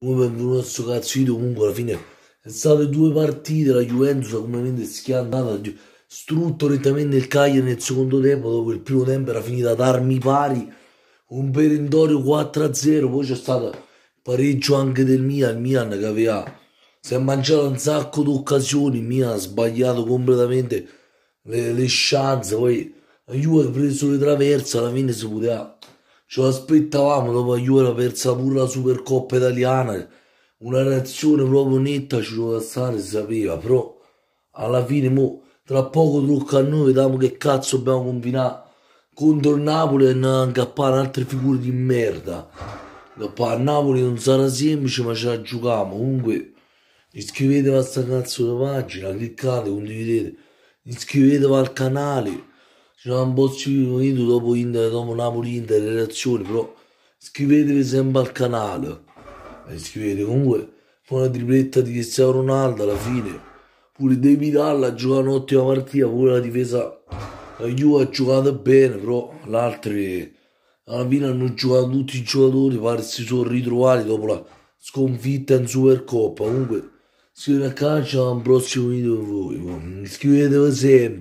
come questo cazzo scazzito comunque alla fine è state due partite la Juventus completamente schiantata strutto rettamente il Cagliari nel secondo tempo dopo il primo tempo era finita ad armi pari un perentorio 4-0 poi c'è stato il pareggio anche del Milan il Milan che aveva si è mangiato un sacco di occasioni il Milan ha sbagliato completamente le, le chance poi la Juve ha preso le traverse alla fine si poteva ci aspettavamo dopo Juve persa pure la Supercoppa italiana una reazione proprio netta ci doveva stare si sapeva però alla fine mo, tra poco trucca a noi vediamo che cazzo abbiamo combinato contro il Napoli e incappare altre figure di merda a Napoli non sarà semplice ma ce la giochiamo comunque iscrivetevi a questa cazzo di pagina cliccate condividete iscrivetevi al canale ci sono un po' di dopo Inter, dopo Napoli Inter, le reazioni, però scrivetevi sempre al canale. Iscrivetevi eh, comunque fa una tripletta di Cristiano Ronaldo alla fine. Pure David Hall gioca un'ottima partita, pure la difesa la Juve ha giocato bene, però l'altro alla fine hanno giocato tutti i giocatori, pare si sono ritrovati dopo la sconfitta in Supercoppa. Comunque, scrivete a calcio a un prossimo video per voi. Iscrivetevi sempre.